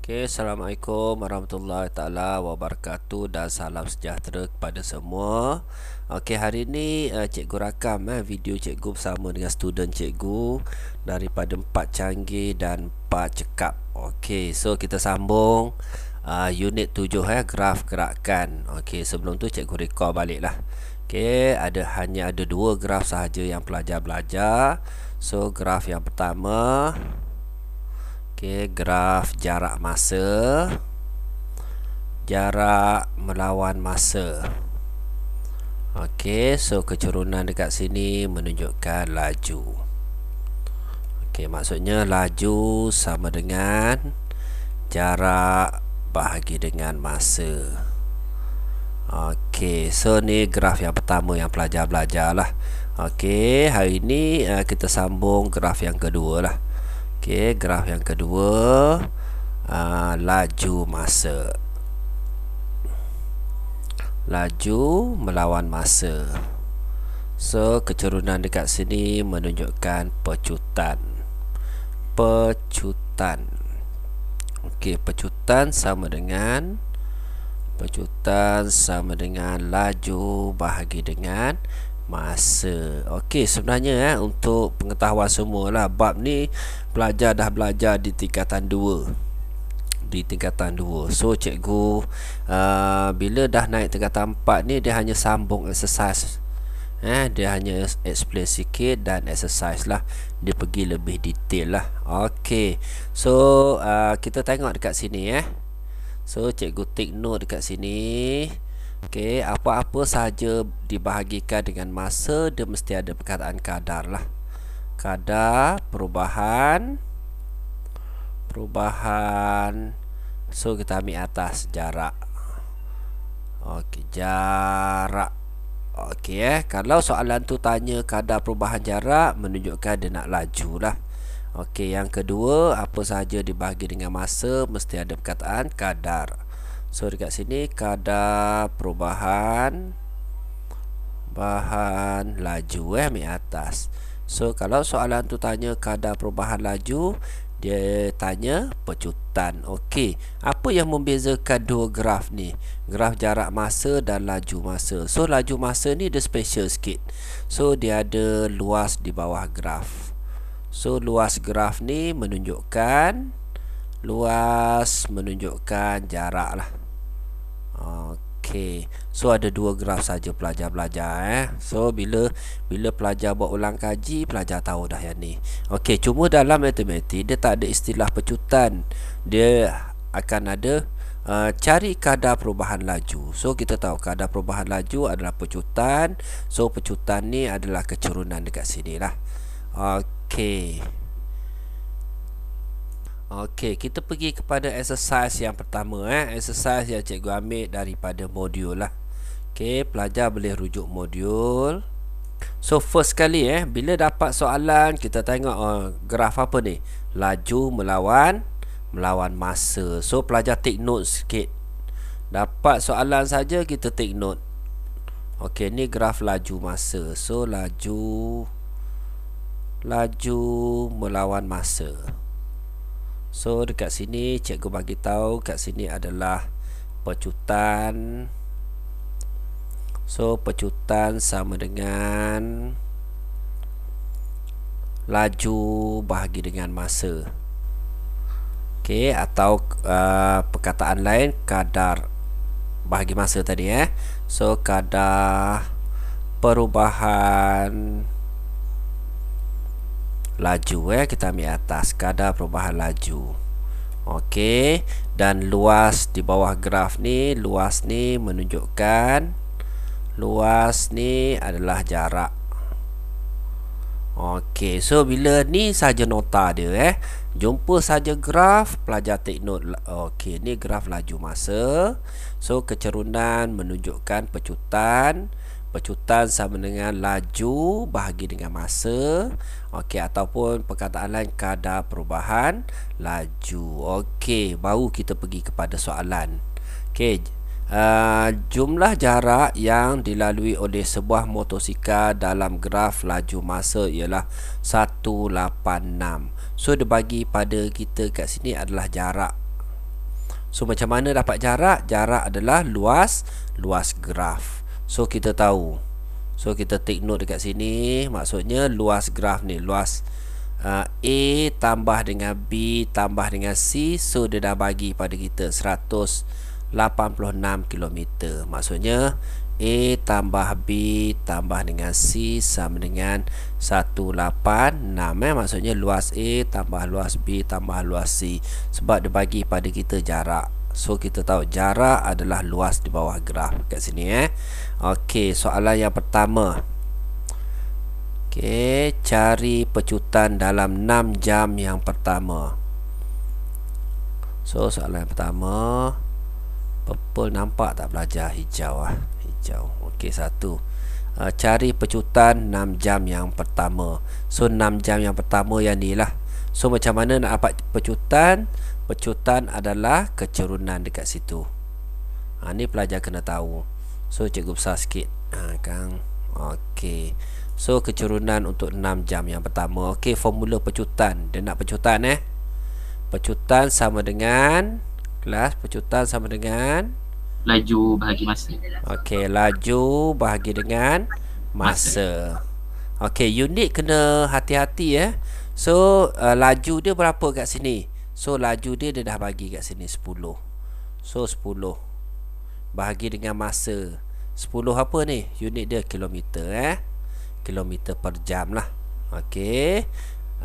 Okay, Assalamualaikum warahmatullahi taala wabarakatuh dan salam sejahtera kepada semua. Okey, hari ini uh, eh, cikgu rakam eh, video cikgu bersama dengan student cikgu daripada empat canggih dan empat cekap. Okey, so kita sambung uh, unit tujuh eh, graf gerakan. Okey, sebelum tu cikgu rekod baliklah. Okey, ada hanya ada dua graf sahaja yang pelajar belajar. So, graf yang pertama Okey, graf jarak masa jarak melawan masa. Okey, so kecurunan dekat sini menunjukkan laju. Okey, maksudnya laju sama dengan jarak bahagi dengan masa. Okey, so ni graf yang pertama yang pelajar belajarlah. Okey, hari ini eh, kita sambung graf yang kedua lah. Okey, graf yang kedua uh, laju masa. Laju melawan masa. So, kecerunan dekat sini menunjukkan pecutan. Pecutan. Okey, pecutan sama dengan pecutan sama dengan laju bahagi dengan masa Okey sebenarnya eh, untuk pengetahuan semua lah Bab ni pelajar dah belajar di tingkatan 2 di tingkatan 2 So cikgu uh, Bila dah naik tingkatan 4 ni Dia hanya sambung exercise eh, Dia hanya explain sikit Dan exercise lah Dia pergi lebih detail lah Okey So uh, kita tengok dekat sini eh So cikgu take note dekat sini Okey, apa-apa sahaja dibahagikan dengan masa dia mesti ada perkataan kadar lah. Kadar perubahan perubahan so kita ambil atas jarak. Okey, jarak. Okey eh, kalau soalan tu tanya kadar perubahan jarak menunjukkan dia nak laju lah. Okey, yang kedua, apa sahaja dibahagi dengan masa mesti ada perkataan kadar. So dekat sini kadar perubahan Bahan laju eh ambil atas So kalau soalan tu tanya kadar perubahan laju Dia tanya pecutan Okey, apa yang membezakan dua graf ni Graf jarak masa dan laju masa So laju masa ni dia special sikit So dia ada luas di bawah graf So luas graf ni menunjukkan Luas menunjukkan jarak lah Okey. So ada dua graf saja pelajar-pelajar eh. So bila bila pelajar buat ulang kaji, pelajar tahu dah yang ni. Okey, cuma dalam matematik dia tak ada istilah pecutan. Dia akan ada Uh, cari kadar perubahan laju So kita tahu kadar perubahan laju adalah pecutan So pecutan ni adalah kecerunan dekat sini lah Okay Okey, kita pergi kepada exercise yang pertama eh. Exercise yang cikgu ambil daripada modul lah. Okey, pelajar boleh rujuk modul. So first kali eh bila dapat soalan kita tengok uh, graf apa ni? Laju melawan melawan masa. So pelajar take note sikit. Dapat soalan saja kita take note. Okey, ni graf laju masa. So laju laju melawan masa. So dekat sini cikgu bagi tahu kat sini adalah pecutan. So pecutan sama dengan laju bahagi dengan masa. Okey atau uh, perkataan lain kadar bahagi masa tadi eh. So kadar perubahan laju eh kita ambil atas kadar perubahan laju okey dan luas di bawah graf ni luas ni menunjukkan luas ni adalah jarak okey so bila ni saja nota dia eh jumpa saja graf pelajar take note okey ni graf laju masa so kecerunan menunjukkan pecutan Pecutan sama dengan laju bahagi dengan masa Okey ataupun perkataan lain kadar perubahan laju Okey baru kita pergi kepada soalan Okey uh, jumlah jarak yang dilalui oleh sebuah motosikal dalam graf laju masa ialah 186 So dia bagi pada kita kat sini adalah jarak So macam mana dapat jarak? Jarak adalah luas luas graf. So kita tahu So kita take note dekat sini Maksudnya luas graf ni Luas uh, A tambah dengan B tambah dengan C So dia dah bagi pada kita 186km Maksudnya A tambah B tambah dengan C sama dengan 186 eh? Maksudnya luas A tambah luas B tambah luas C Sebab dia bagi pada kita jarak So kita tahu jarak adalah luas di bawah graf Kat sini eh Okey, soalan yang pertama. Okey, cari pecutan dalam 6 jam yang pertama. So, soalan yang pertama. Purple nampak tak belajar hijau ah. Hijau. Okey, satu. Uh, cari pecutan 6 jam yang pertama. So, 6 jam yang pertama yang ni lah. So, macam mana nak dapat pecutan? Pecutan adalah kecerunan dekat situ. Ha, ni pelajar kena tahu. So cukup besar sikit ha, kan? Okey. So kecerunan untuk 6 jam yang pertama Okey, formula pecutan Dia nak pecutan eh Pecutan sama dengan Kelas pecutan sama dengan Laju bahagi masa Okey, laju bahagi dengan Masa Okey, unit kena hati-hati eh So uh, laju dia berapa kat sini So laju dia dia dah bagi kat sini 10 So 10 bahagi dengan masa 10 apa ni unit dia kilometer eh kilometer per jam lah okey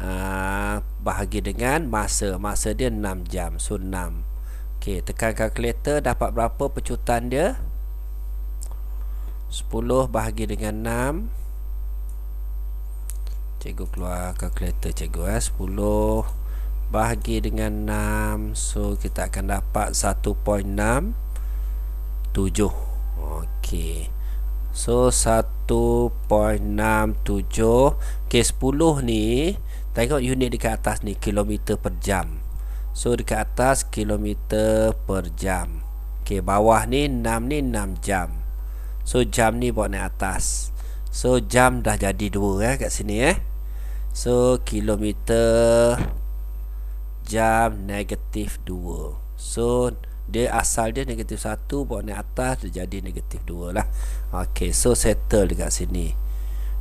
uh, ah, bahagi dengan masa masa dia 6 jam so 6 okey tekan kalkulator dapat berapa pecutan dia 10 bahagi dengan 6 cikgu keluar kalkulator cikgu eh 10 bahagi dengan 6 so kita akan dapat 1.6 tujuh Okey So 1.67 Okey 10 ni Tengok unit dekat atas ni Kilometer per jam So dekat atas Kilometer per jam Okey bawah ni 6 ni 6 jam So jam ni buat naik atas So jam dah jadi 2 eh kat sini eh So kilometer Jam negatif 2 So dia asal dia negatif 1 buat naik atas dia jadi negatif 2 lah ok so settle dekat sini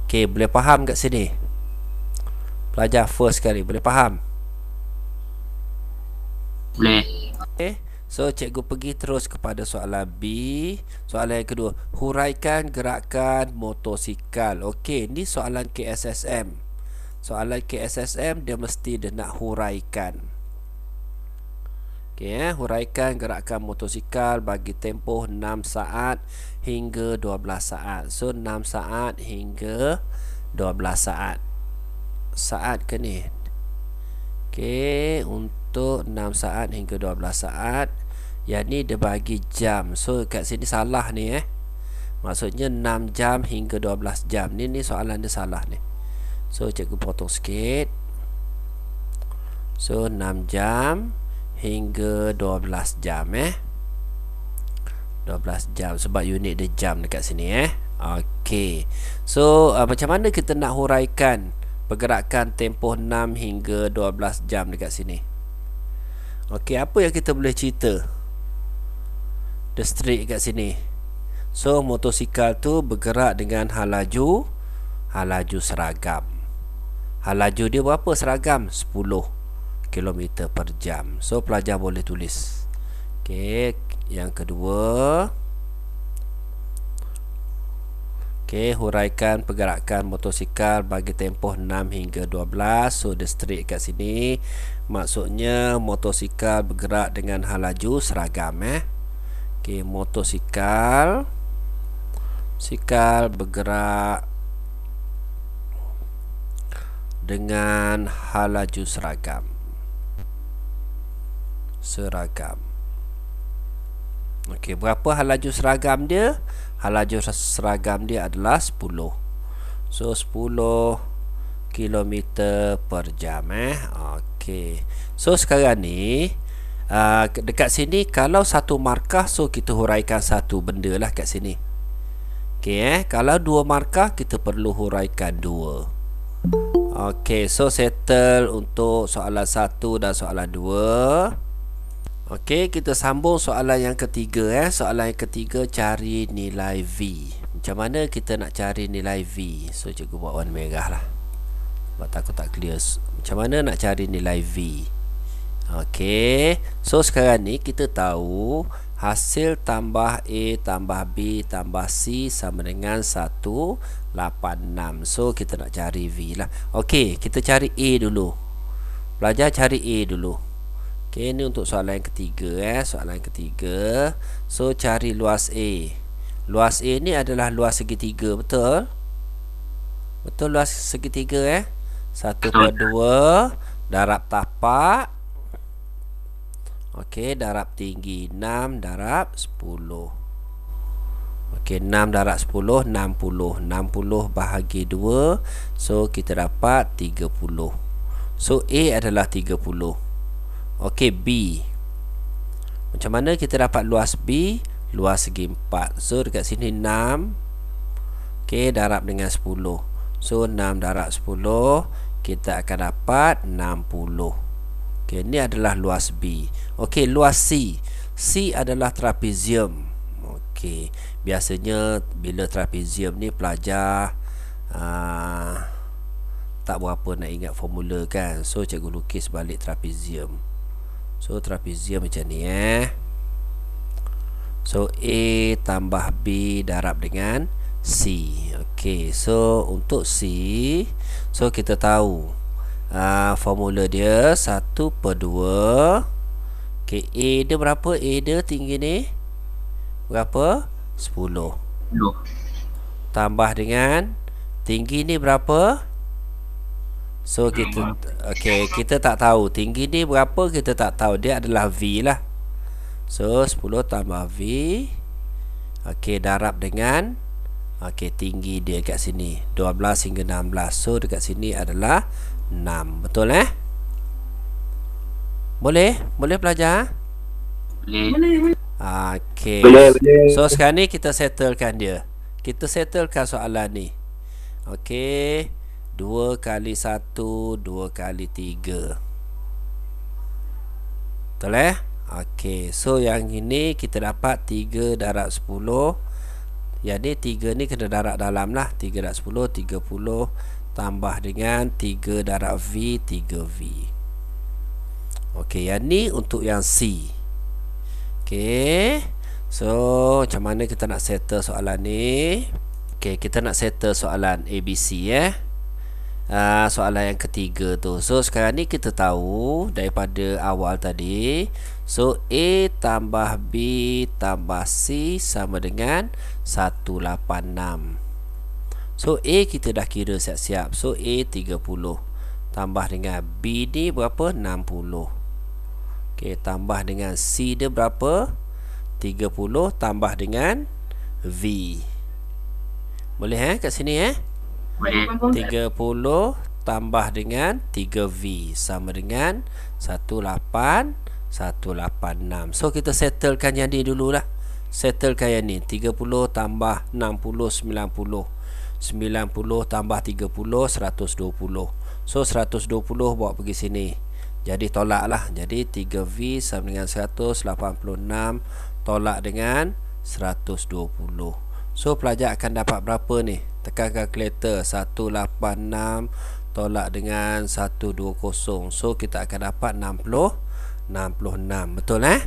ok boleh faham kat sini pelajar first kali boleh faham boleh ok So cikgu pergi terus kepada soalan B Soalan yang kedua Huraikan gerakan motosikal Ok ni soalan KSSM Soalan KSSM dia mesti dia nak huraikan Okay, eh, huraikan gerakan motosikal bagi tempoh 6 saat hingga 12 saat So 6 saat hingga 12 saat Saat ke ni? Okay, untuk 6 saat hingga 12 saat Yang ni dia bagi jam So kat sini salah ni eh Maksudnya 6 jam hingga 12 jam Ni ni soalan dia salah ni So cikgu potong sikit So 6 jam hingga 12 jam eh 12 jam sebab unit need the jam dekat sini eh okey so uh, macam mana kita nak huraikan pergerakan tempoh 6 hingga 12 jam dekat sini okey apa yang kita boleh cerita the street dekat sini so motosikal tu bergerak dengan halaju, halaju seragam Halaju dia berapa seragam 10 km per jam So pelajar boleh tulis Okay, Yang kedua Okay, huraikan pergerakan motosikal bagi tempoh 6 hingga 12 So the street kat sini Maksudnya motosikal bergerak dengan halaju seragam eh. Okey, motosikal Sikal bergerak Dengan halaju seragam seragam. Okey, berapa hal laju seragam dia? Hal laju seragam dia adalah 10. So 10 km per jam eh. Okey. So sekarang ni uh, dekat sini kalau satu markah so kita huraikan satu benda lah kat sini. Okey eh, kalau dua markah kita perlu huraikan dua. Okey, so settle untuk soalan satu dan soalan dua. Okey, kita sambung soalan yang ketiga eh. Soalan yang ketiga cari nilai V. Macam mana kita nak cari nilai V? So cikgu buat warna merah lah. Sebab takut tak clear. Macam mana nak cari nilai V? Okey. So sekarang ni kita tahu hasil tambah A tambah B tambah C sama dengan 1 86 so kita nak cari V lah Okey, kita cari A dulu pelajar cari A dulu Okay, ini untuk soalan yang ketiga eh, soalan yang ketiga. So cari luas A. Luas A ni adalah luas segitiga, betul? Betul luas segitiga eh. 1/2 darab tapak. Okey, darab tinggi 6 darab 10. Okey, 6 darab 10 60. 60 bahagi 2. So kita dapat 30. So A adalah 30. Okey B Macam mana kita dapat luas B Luas segi 4 So dekat sini 6 Okey darab dengan 10 So 6 darab 10 Kita akan dapat 60 Okey ni adalah luas B Okey luas C C adalah trapezium Okey Biasanya bila trapezium ni pelajar uh, Tak berapa nak ingat formula kan So cikgu lukis balik trapezium So trapezium macam ni eh. So A tambah B darab dengan C. Okey. So untuk C, so kita tahu uh, formula dia 1 per 2. Okey, A dia berapa? A dia tinggi ni berapa? 10. 10. Tambah dengan tinggi ni berapa? So Belum kita okay, kita tak tahu tinggi ni berapa kita tak tahu dia adalah V lah. So 10 tambah V okay, darab dengan okay, tinggi dia kat sini 12 hingga 16. So dekat sini adalah 6. Betul eh? Boleh? Boleh pelajar? Boleh. Okey. So sekarang ni kita settlekan dia. Kita settlekan soalan ni. Okay dua kali satu, dua kali tiga. Betul eh Okey so yang ini kita dapat tiga darab sepuluh. Yang ni 3 ni kena darab dalam lah tiga darab sepuluh, tiga puluh Tambah dengan tiga darab V tiga v Okey yang ni untuk yang C Okey So macam mana kita nak settle soalan ni Okey kita nak settle soalan ABC eh Uh, soalan yang ketiga tu So sekarang ni kita tahu Daripada awal tadi So A tambah B tambah C Sama dengan 186 So A kita dah kira siap-siap So A 30 Tambah dengan B ni berapa? 60 okay, Tambah dengan C dia berapa? 30 Tambah dengan V Boleh eh kat sini eh? 30 tambah dengan 3V sama dengan 18186. So kita settlekan yang ni dululah. Settlekan yang ni 30 tambah 60 90. 90 tambah 30 120. So 120 bawa pergi sini. Jadi tolak lah. Jadi 3V sama dengan 186 tolak dengan 120. So pelajar akan dapat berapa ni? tekankan kereta 186 tolak dengan 120 so kita akan dapat 60 66 betul eh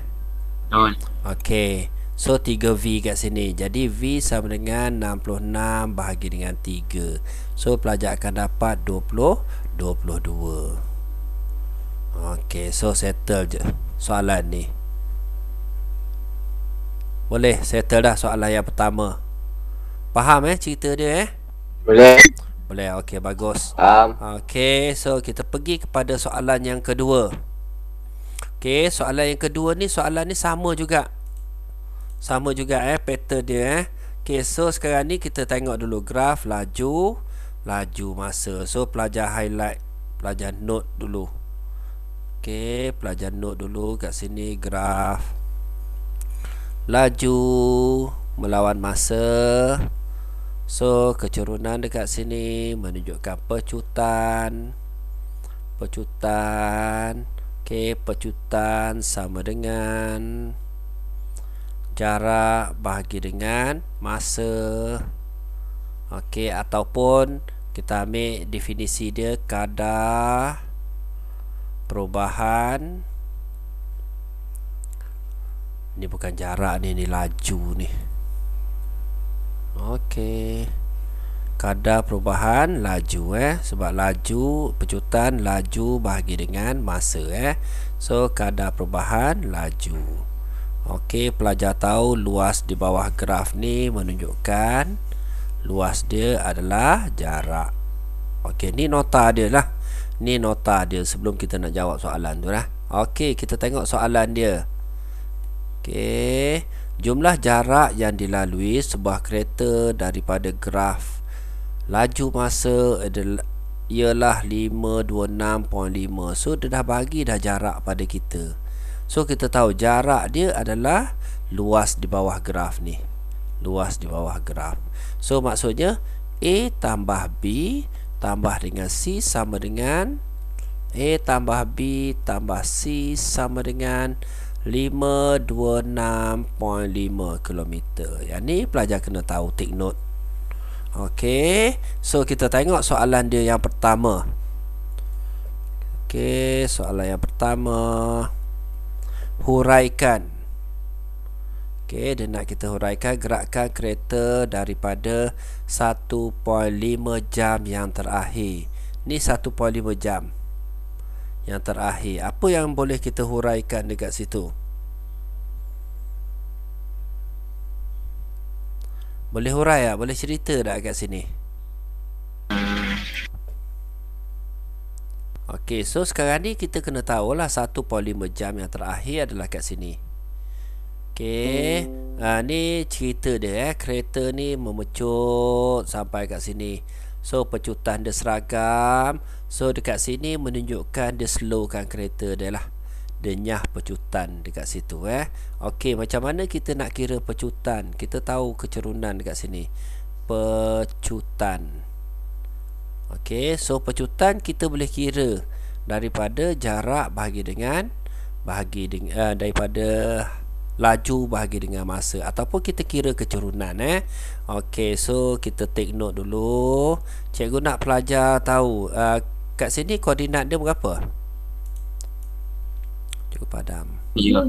Okey. So 3V kat sini. Jadi V sama dengan 66 bahagi dengan 3. So pelajar akan dapat 20 22. Okey, so settle je soalan ni. Boleh settle dah soalan yang pertama. Faham eh cerita dia eh? Boleh. Boleh. Okey, bagus. Faham. Okey, so kita pergi kepada soalan yang kedua. Okey, soalan yang kedua ni soalan ni sama juga. Sama juga eh pattern dia eh. Okey, so sekarang ni kita tengok dulu graf laju laju masa. So pelajar highlight, pelajar note dulu. Okey, pelajar note dulu kat sini graf laju melawan masa So kecurunan dekat sini menunjukkan pecutan Pecutan Okay, pecutan sama dengan Jarak bahagi dengan masa Okay, ataupun kita ambil definisi dia kadar perubahan Ini bukan jarak ni, ini laju ni Okey. Kadar perubahan laju eh sebab laju pecutan laju bahagi dengan masa eh. So kadar perubahan laju. Okey, pelajar tahu luas di bawah graf ni menunjukkan luas dia adalah jarak. Okey, ni nota dia lah. Ni nota dia sebelum kita nak jawab soalan tu lah. Okey, kita tengok soalan dia. Okey. Jumlah jarak yang dilalui sebuah kereta daripada graf laju masa ialah 526.5. So dia dah bagi dah jarak pada kita. So kita tahu jarak dia adalah luas di bawah graf ni. Luas di bawah graf. So maksudnya A tambah B tambah dengan C sama dengan A tambah B tambah C sama dengan A 526.5 km Yang ni pelajar kena tahu Take note Okay So kita tengok soalan dia yang pertama Okay Soalan yang pertama Huraikan Okay Dia nak kita huraikan Gerakkan kereta daripada 1.5 jam yang terakhir Ni 1.5 jam 1.5 jam yang terakhir apa yang boleh kita huraikan dekat situ boleh hurai tak boleh cerita tak dekat sini ok so sekarang ni kita kena tahu lah satu 1.5 jam yang terakhir adalah kat sini ok ha, ni cerita dia eh. kereta ni memecut sampai kat sini so pecutan dia seragam So dekat sini menunjukkan dia slowkan kereta dia lah Denyah pecutan dekat situ eh Okey macam mana kita nak kira pecutan Kita tahu kecerunan dekat sini Pecutan Okey so pecutan kita boleh kira Daripada jarak bahagi dengan Bahagi dengan uh, eh, Daripada Laju bahagi dengan masa Ataupun kita kira kecerunan eh Okey so kita take note dulu Cikgu nak pelajar tahu uh, Kat sini koordinat dia berapa? Cukup padam. Ya.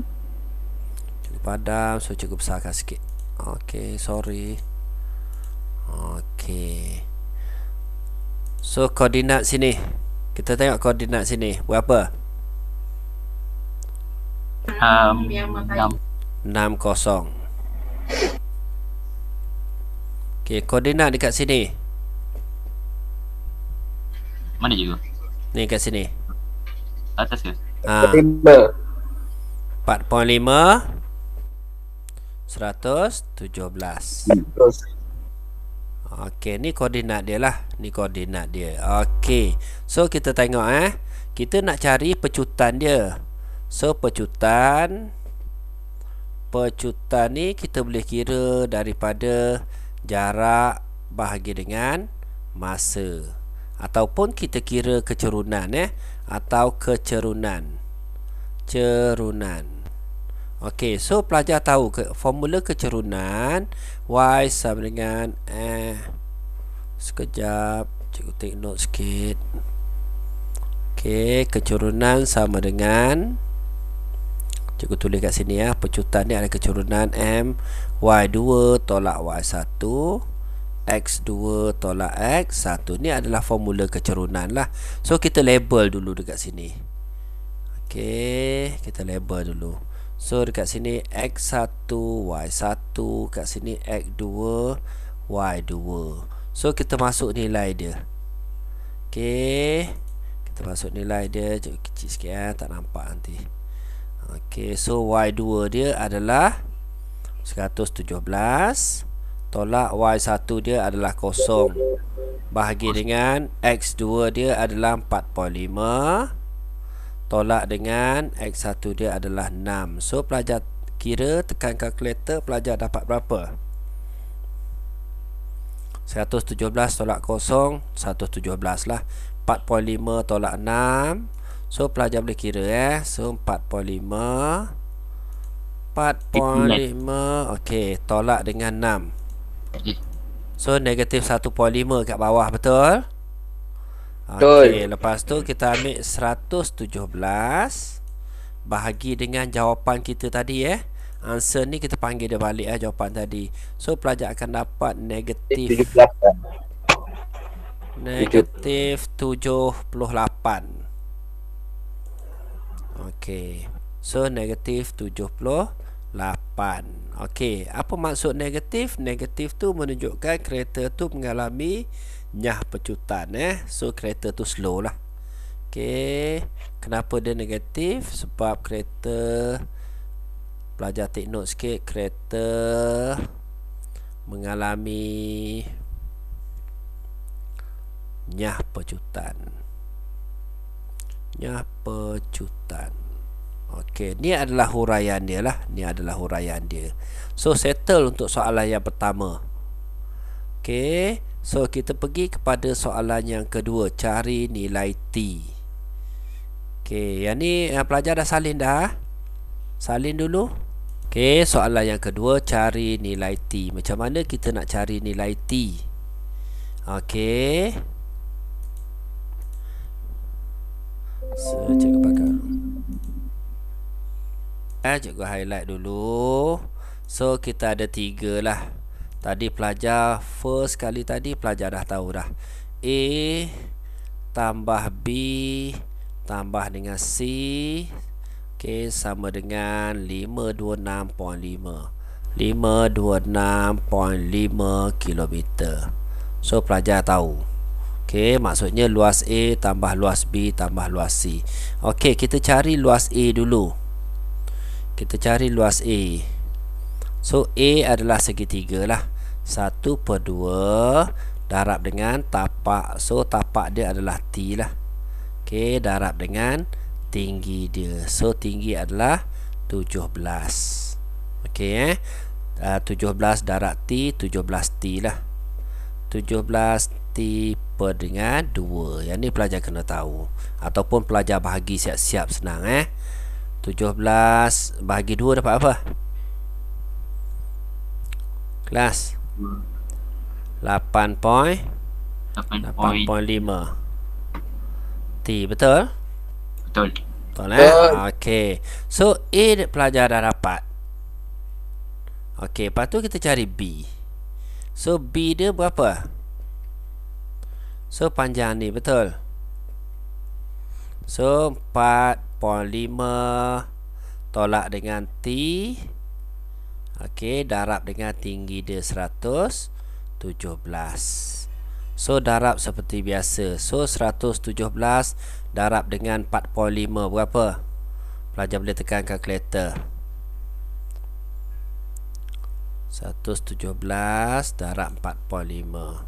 Cukup padam, so cukup besarkan sikit. Okey, sorry. Okey. So koordinat sini. Kita tengok koordinat sini. Berapa? Um, 6 kosong Okey, koordinat dekat sini. Mana je tu? Ni kat sini. Atas ke? Ha. 4.5. 117 Okey ni koordinat dia lah Ni koordinat dia Okey So kita tengok eh Kita nak cari pecutan dia So pecutan Pecutan ni kita boleh kira daripada Jarak bahagi dengan Masa ataupun kita kira kecerunan eh atau kecerunan cerunan okey so pelajar tahu ke formula kecerunan y sama dengan eh sekejap cikgu take note sikit okey kecerunan sama dengan cikgu tulis kat sini ya pecutan ni ada kecerunan m y2 tolak y1 X2 tolak X1 Ni adalah formula kecerunan lah So kita label dulu dekat sini Okay Kita label dulu So dekat sini X1 Y1 Dekat sini X2 Y2 So kita masuk nilai dia Okay Kita masuk nilai dia Cukup kecil sikit eh Tak nampak nanti Okay So Y2 dia adalah 117 117 Tolak Y1 dia adalah kosong Bahagi dengan X2 dia adalah 4.5 Tolak dengan X1 dia adalah 6 So pelajar kira tekan kalkulator pelajar dapat berapa 117 tolak kosong 117 lah 4.5 tolak 6 So pelajar boleh kira eh So 4.5 4.5 Okey Tolak dengan 6 So negatif satu 1.5 kat bawah betul? Betul. Okay, lepas tu kita ambil seratus tujuh belas bahagi dengan jawapan kita tadi eh. Answer ni kita panggil dia balik eh jawapan tadi. So pelajar akan dapat negatif tujuh puluh lapan. Negatif tujuh puluh lapan. Okey. So negatif tujuh puluh lapan. Okey, apa maksud negatif? Negatif tu menunjukkan kereta tu mengalami nyah pecutan eh. So kereta tu slow lah. Okey, kenapa dia negatif? Sebab kereta pelajar take note sikit kereta mengalami nyah pecutan. Nyah pecutan. Okey, ni adalah huraian dia lah. Ni adalah huraian dia. So settle untuk soalan yang pertama. Okey, so kita pergi kepada soalan yang kedua, cari nilai T. Okey, yang ni yang ah, pelajar dah salin dah. Salin dulu. Okey, soalan yang kedua, cari nilai T. Macam mana kita nak cari nilai T? Okey. Saya so, cakap pakai eh, Cikgu highlight dulu So kita ada tiga lah Tadi pelajar First kali tadi pelajar dah tahu dah A Tambah B Tambah dengan C okay sama dengan 526.5 526.5 km So pelajar tahu Okay maksudnya luas A tambah luas B tambah luas C Ok kita cari luas A dulu kita cari luas A so A adalah segitiga lah 1 per 2 darab dengan tapak so tapak dia adalah T lah ok darab dengan tinggi dia so tinggi adalah 17 ok eh ah, uh, 17 darab T 17 T lah 17 T per dengan 2 yang ni pelajar kena tahu ataupun pelajar bahagi siap-siap senang eh 17 bahagi 2 dapat apa? Kelas. 8 point 8.5. T betul? Betul. Betul eh? Betul. Okay. So A pelajar dah dapat. Okay, lepas tu kita cari B. So B dia berapa? So panjang ni betul. So 4 0.5 tolak dengan T okey darab dengan tinggi dia 117 so darab seperti biasa so 117 darab dengan 4.5 berapa pelajar boleh tekan kalkulator 117 darab 4.5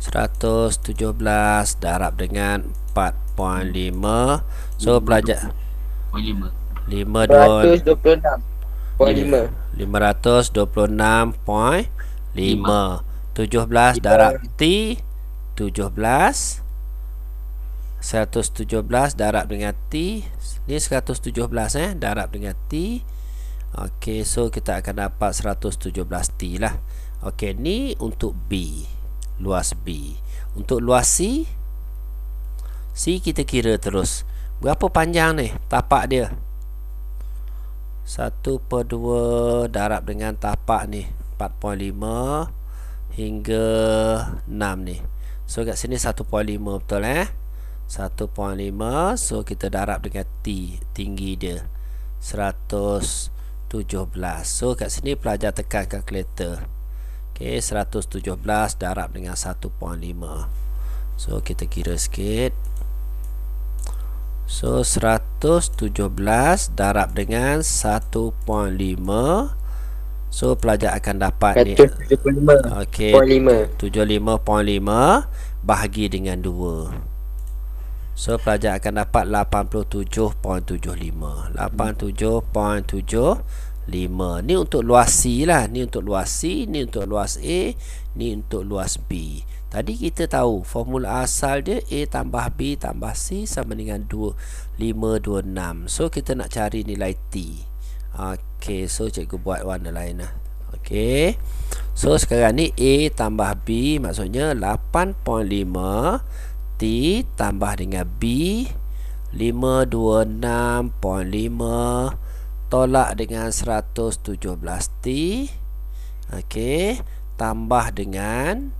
117 darab dengan 5.5 So belajar 5 526.5 526.5 17 darab T 17 117 darab dengan T Ni 117 eh Darab dengan T Ok so kita akan dapat seratus tujuh belas T lah Ok ni untuk B Luas B Untuk luas C Si kita kira terus Berapa panjang ni tapak dia 1 per 2 darab dengan tapak ni 4.5 hingga 6 ni So kat sini 1.5 betul eh 1.5 So kita darab dengan T Tinggi dia 117 So kat sini pelajar tekan kalkulator Ok 117 darab dengan 1.5 So kita kira sikit So 117 darab dengan 1.5 So pelajar akan dapat 175. ni 75.5 okay. 75.5 bahagi dengan 2 So pelajar akan dapat 87.75 87.75 Ni untuk luas C lah Ni untuk luas C, ni untuk luas A, ni untuk luas B Tadi kita tahu formula asal dia A tambah B tambah C sama dengan 5-2-6 So kita nak cari nilai T Ok so cikgu buat warna lain lah Ok So sekarang ni A tambah B maksudnya 8.5 T tambah dengan B 5.2.6.5 Tolak dengan 117 T Ok Tambah dengan 5.2.6.5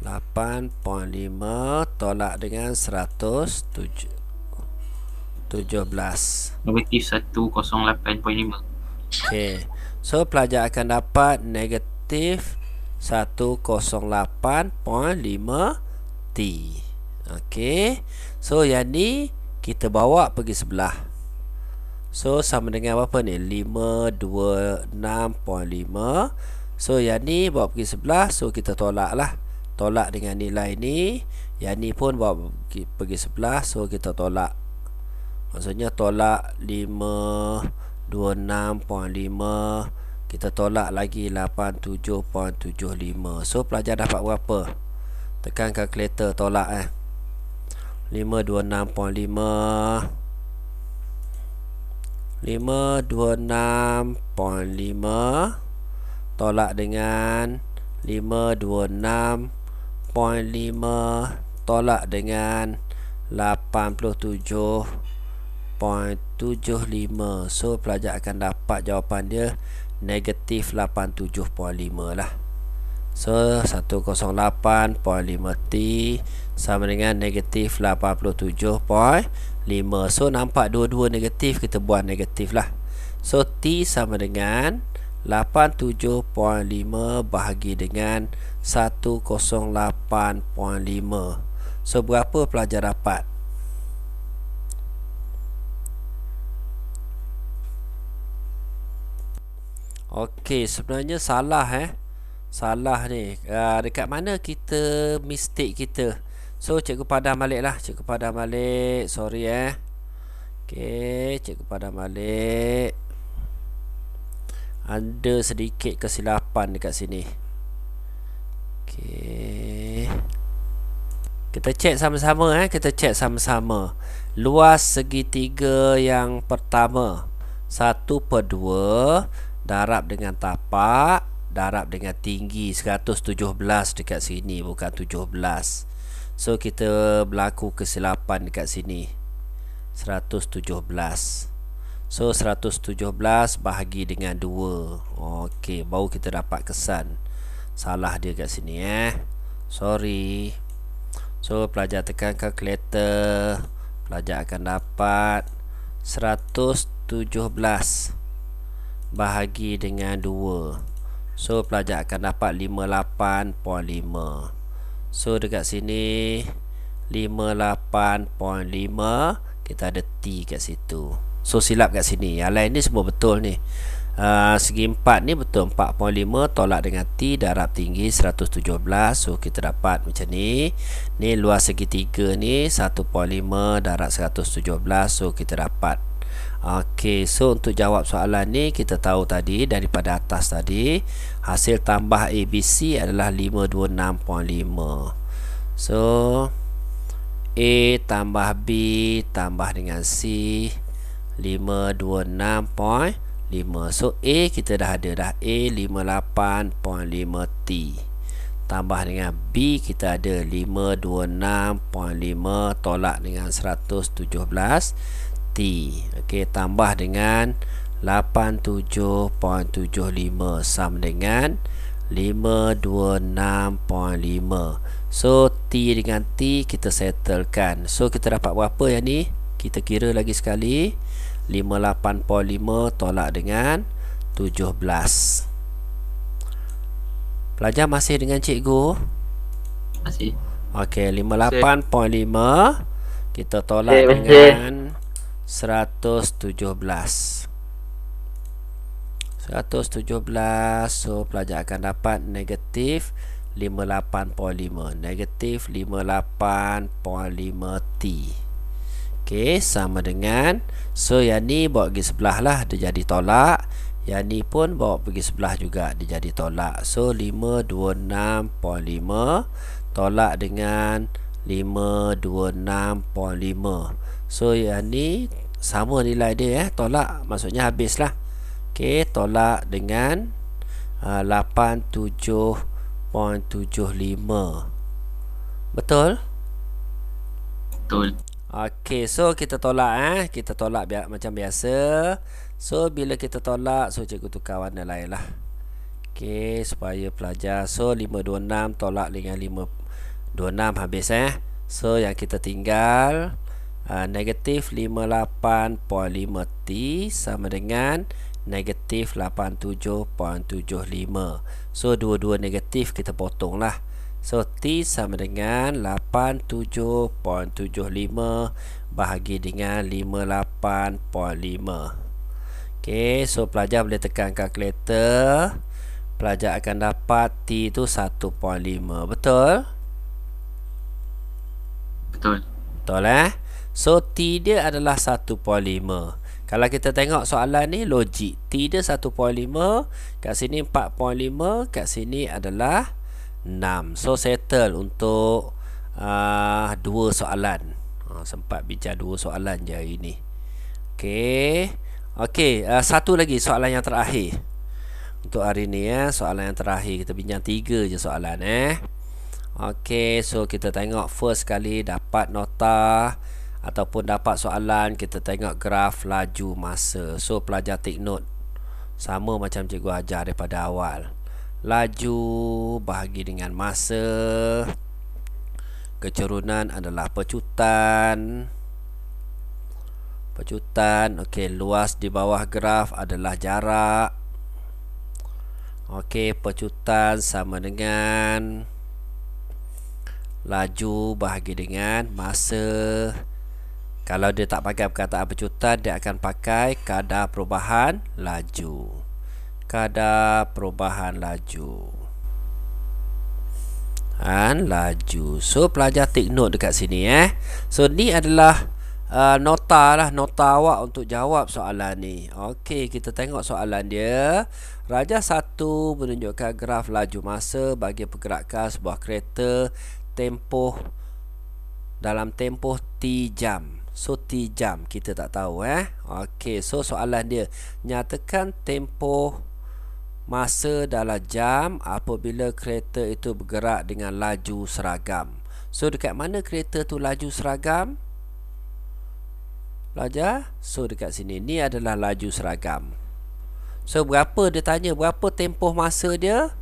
8.5 tolak dengan 117 negatif 108.5 okey so pelajar akan dapat negatif 108.5 t okey so yang ni kita bawa pergi sebelah so sama dengan apa ni 526.5 So yang ni bawa pergi sebelah So kita tolak lah tolak dengan nilai ni Yang ni pun bawa pergi sebelah So kita tolak Maksudnya tolak 526.5 Kita tolak lagi 87.75 So pelajar dapat berapa? Tekan calculator tolak eh 526.5 526.5 Tolak dengan 4.5 tolak dengan 87.75 so pelajar akan dapat jawapan dia negatif 87.5 lah so 108.5 T sama dengan negatif 87.5 so nampak dua-dua negatif kita buat negatif lah so T sama dengan 87.5 bahagi dengan 108.5 So berapa pelajar dapat? Okey, sebenarnya salah eh. Salah ni. Uh, dekat mana kita mistake kita? So cikgu padam lah, Cikgu padam balik. Sorry eh. Okey, cikgu padam balik ada sedikit kesilapan dekat sini okey kita check sama-sama eh kita check sama-sama luas segitiga yang pertama 1/2 darab dengan tapak darab dengan tinggi 117 dekat sini bukan 17 so kita berlaku kesilapan dekat sini 117 So 117 bahagi dengan 2 Okey baru kita dapat kesan Salah dia kat sini eh Sorry So pelajar tekan calculator Pelajar akan dapat 117 Bahagi dengan 2 So pelajar akan dapat 58.5 So dekat sini 58.5 Kita ada T kat situ So silap kat sini Yang lain ni semua betul ni uh, Segi 4 ni betul 4.5 Tolak dengan T Darab tinggi 117 So kita dapat macam ni Ni luas segi 3 ni 1.5 Darab 117 So kita dapat Okey, so untuk jawab soalan ni kita tahu tadi daripada atas tadi hasil tambah ABC adalah 526.5. So A tambah B tambah dengan C 526.5 So A kita dah ada dah A 58.5 T Tambah dengan B kita ada 526.5 tolak dengan 117 T Ok tambah dengan 87.75 sama dengan 526.5 So T dengan T kita settlekan So kita dapat berapa yang ni? Kita kira lagi sekali Kita kira lagi sekali 58.5 tolak dengan 17 Pelajar masih dengan cikgu? Masih Okey, 58.5 Kita tolak masih. dengan 117 117 So, pelajar akan dapat negatif 58.5 Negatif 58.5 T 58.5 T Okey, sama dengan So, yang ni bawa pergi sebelah lah Dia jadi tolak Yang ni pun bawa pergi sebelah juga Dia jadi tolak So, 526.5 Tolak dengan 526.5 So, yang ni Sama nilai dia eh Tolak, maksudnya habis lah Okey, tolak dengan uh, 87.75 Betul? Betul Okey, so kita tolak eh. Kita tolak bi macam biasa. So bila kita tolak, so cikgu tukar warna lain lah. Okey, supaya pelajar so 526 tolak dengan 526 habis eh. So yang kita tinggal uh, negatif 58.5T sama dengan negatif 87.75. So dua-dua negatif kita potong lah. So T sama dengan 87.75 bahagi dengan 58.5 Ok so pelajar boleh tekan kalkulator Pelajar akan dapat T tu 1.5 betul? Betul Betul eh So T dia adalah 1.5 kalau kita tengok soalan ni logik T dia 1.5 Kat sini 4.5 Kat sini adalah 1.5 6 So settle untuk uh, Dua soalan uh, Sempat bincang dua soalan je hari ni Okay Okay uh, ah, satu lagi soalan yang terakhir Untuk hari ni ya Soalan yang terakhir kita bincang tiga je soalan eh Okay so kita tengok first kali dapat nota Ataupun dapat soalan Kita tengok graf laju masa So pelajar take note Sama macam cikgu ajar daripada awal laju bahagi dengan masa kecerunan adalah pecutan pecutan okey luas di bawah graf adalah jarak okey pecutan sama dengan laju bahagi dengan masa kalau dia tak pakai perkataan pecutan dia akan pakai kadar perubahan laju kadar perubahan laju dan laju so pelajar take note dekat sini eh so ni adalah uh, nota lah nota awak untuk jawab soalan ni okey kita tengok soalan dia raja 1 menunjukkan graf laju masa bagi pergerakan sebuah kereta tempoh dalam tempoh t jam so t jam kita tak tahu eh okey so soalan dia nyatakan tempoh masa dalam jam apabila kereta itu bergerak dengan laju seragam. So dekat mana kereta tu laju seragam? Belajar. So dekat sini ni adalah laju seragam. So berapa dia tanya berapa tempoh masa dia?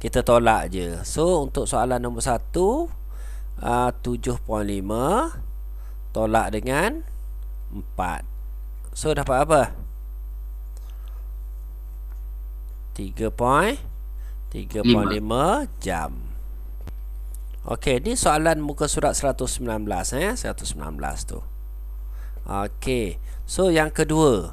Kita tolak je. So untuk soalan nombor 1 uh, 7.5 tolak dengan 4. So dapat apa? 3.5 jam Okey, ni soalan muka surat 119 eh? 119 tu Okey, so yang kedua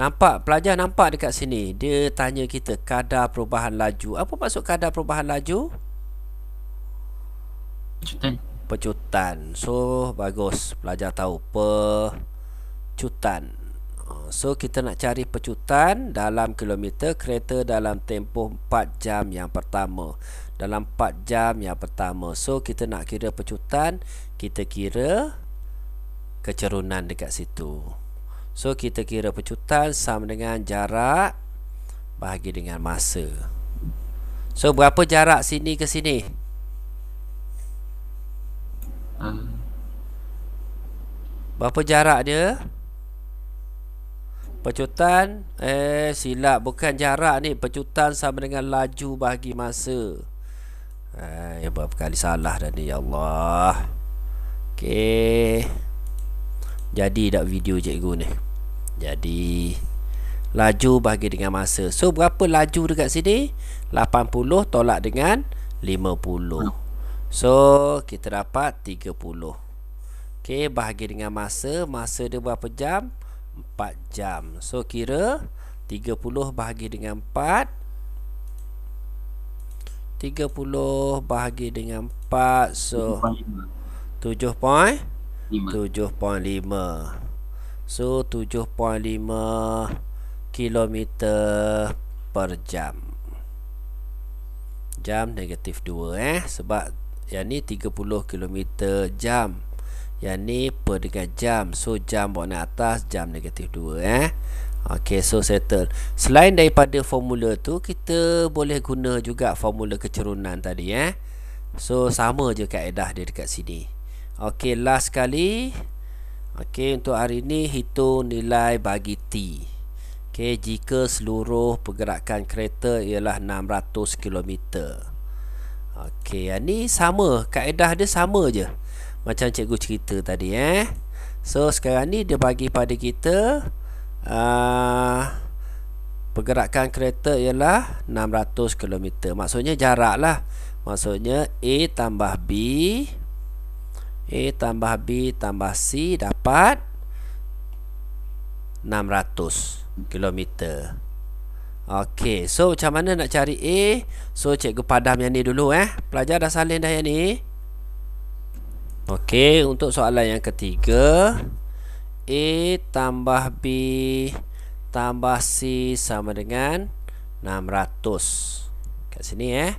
Nampak, pelajar nampak dekat sini Dia tanya kita kadar perubahan laju Apa maksud kadar perubahan laju? Pecutan Pecutan, so bagus Pelajar tahu Pecutan Ah, so kita nak cari pecutan dalam kilometer kereta dalam tempoh 4 jam yang pertama Dalam 4 jam yang pertama So kita nak kira pecutan Kita kira kecerunan dekat situ So kita kira pecutan sama dengan jarak bahagi dengan masa So berapa jarak sini ke sini? Ah. Berapa jarak dia? Pecutan Eh silap bukan jarak ni Pecutan sama dengan laju bahagi masa Eh ya, berapa kali salah dah ni Ya Allah Okey Jadi tak video cikgu ni Jadi Laju bahagi dengan masa So berapa laju dekat sini 80 tolak dengan 50 hmm. So kita dapat 30 Okey bahagi dengan masa Masa dia berapa jam 4 jam So kira 30 bahagi dengan 4 30 bahagi dengan 4 So 7 point 7.5 So 7.5 Kilometer Per jam Jam negatif 2 eh Sebab yang ni 30 kilometer jam yang ni per dengan jam So jam buat naik atas Jam negatif 2 eh Ok so settle Selain daripada formula tu Kita boleh guna juga formula kecerunan tadi eh So sama je kaedah dia dekat sini Ok last sekali. Ok untuk hari ni Hitung nilai bagi T Ok jika seluruh pergerakan kereta Ialah 600km Ok yang ni sama Kaedah dia sama je macam cikgu cerita tadi eh So sekarang ni dia bagi pada kita uh, Pergerakan kereta ialah 600km Maksudnya jarak lah Maksudnya A tambah B A tambah B tambah C dapat 600km Ok so macam mana nak cari A So cikgu padam yang ni dulu eh Pelajar dah salin dah yang ni Okey, untuk soalan yang ketiga A tambah B tambah C sama dengan 600 Kat sini eh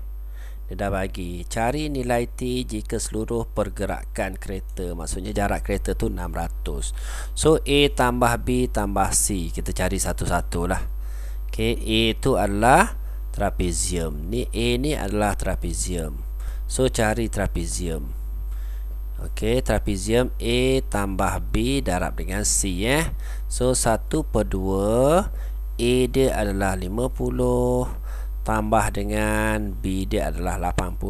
Dia dah bagi Cari nilai T jika seluruh pergerakan kereta Maksudnya jarak kereta tu 600 So A tambah B tambah C Kita cari satu satulah Okay, Okey, A tu adalah trapezium Ni A ni adalah trapezium So cari trapezium Trapezium Okey, trapezium A tambah B darab dengan C eh. So 1 per 2 A dia adalah 50 Tambah dengan B dia adalah 80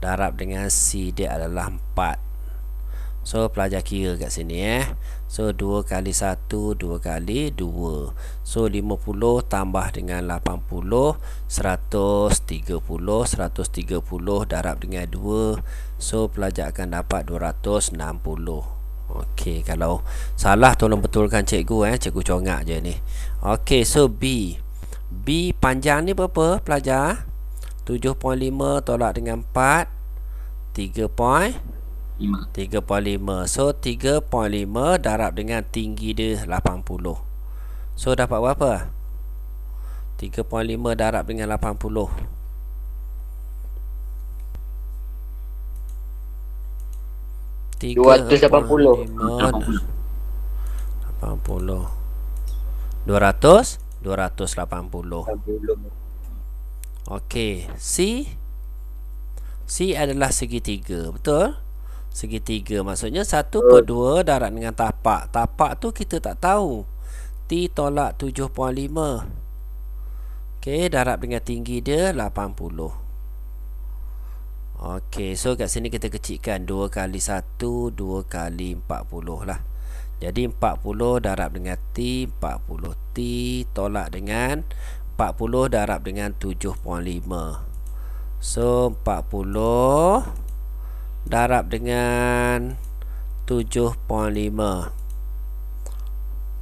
Darab dengan C dia adalah 4 So pelajar kira kat sini eh. So 2 kali 1, 2 kali 2 So 50 tambah dengan 80 130 130 darab dengan 2 So pelajar akan dapat 260 Okey, kalau salah tolong betulkan cikgu eh Cikgu congak je ni Okey, so B B panjang ni berapa pelajar? 7.5 tolak dengan 4 3.5 3.5 So 3.5 darab dengan tinggi dia 80 So dapat berapa? 3.5 darab dengan 280 Okey, C C adalah segitiga, betul? Segitiga maksudnya 1 per 2 darat dengan tapak Tapak tu kita tak tahu T tolak 7.5 Okey, darat dengan tinggi dia 80 Okey, so kat sini kita kecikkan 2 kali 1 2 kali 40 lah. Jadi 40 darab dengan T 40 T tolak dengan 40 darab dengan 7.5 So 40 Darab dengan 7.5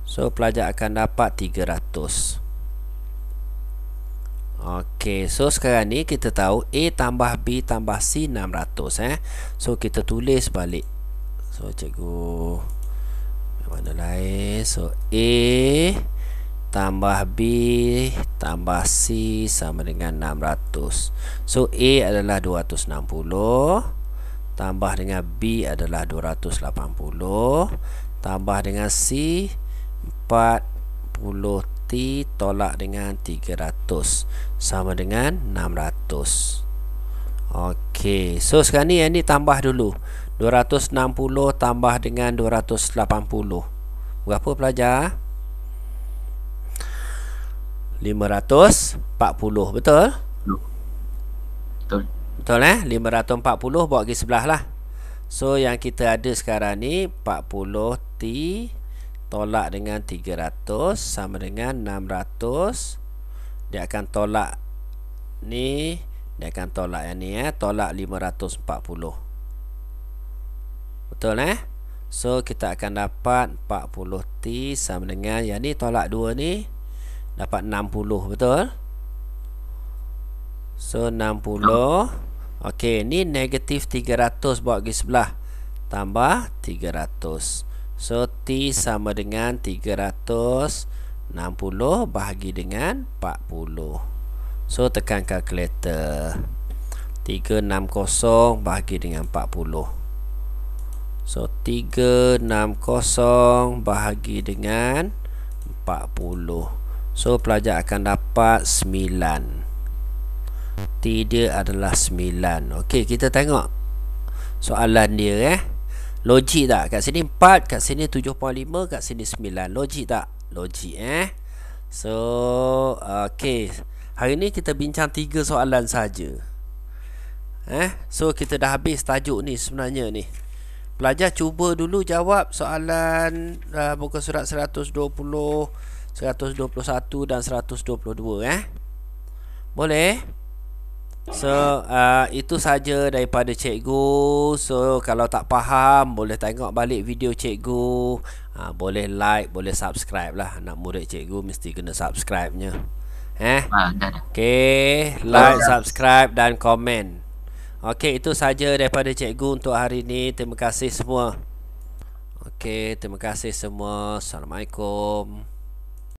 So pelajar akan dapat 300 Okey, so sekarang ni kita tahu A tambah B tambah C 600 eh. So kita tulis balik. So cikgu mana lain? So A tambah B tambah C sama dengan 600. So A adalah 260 tambah dengan B adalah 280 tambah dengan C berarti tolak dengan 300 sama dengan 600 okey so sekarang ni yang ni tambah dulu 260 tambah dengan 280 berapa pelajar 540 betul betul betul eh 540 bawa ke sebelah lah so yang kita ada sekarang ni 40 t tolak dengan 300 sama dengan 600 dia akan tolak ni dia akan tolak yang ni eh tolak 540 betul eh so kita akan dapat 40t sama dengan yang ni tolak 2 ni dapat 60 betul so 60 okey ni negatif 300 buat ke sebelah tambah 300 So T sama dengan 360 bahagi dengan 40 So tekan calculator 360 bahagi dengan 40 So 360 bahagi dengan 40 So pelajar akan dapat 9 T dia adalah 9 Ok kita tengok soalan dia eh Logik tak? Kat sini 4, kat sini 7.5, kat sini 9 Logik tak? Logik eh So, uh, okay Hari ni kita bincang tiga soalan saja. Eh, so kita dah habis tajuk ni sebenarnya ni Pelajar cuba dulu jawab soalan uh, Buka surat 120 121 dan 122 eh Boleh? So uh, itu saja daripada cikgu. So kalau tak faham boleh tengok balik video cikgu. Uh, boleh like, boleh subscribe lah. Nak murid cikgu mesti kena subscribe-nya. Eh? Ah, okay, like, subscribe dan komen. Okay, itu saja daripada cikgu untuk hari ini. Terima kasih semua. Okay, terima kasih semua. Assalamualaikum.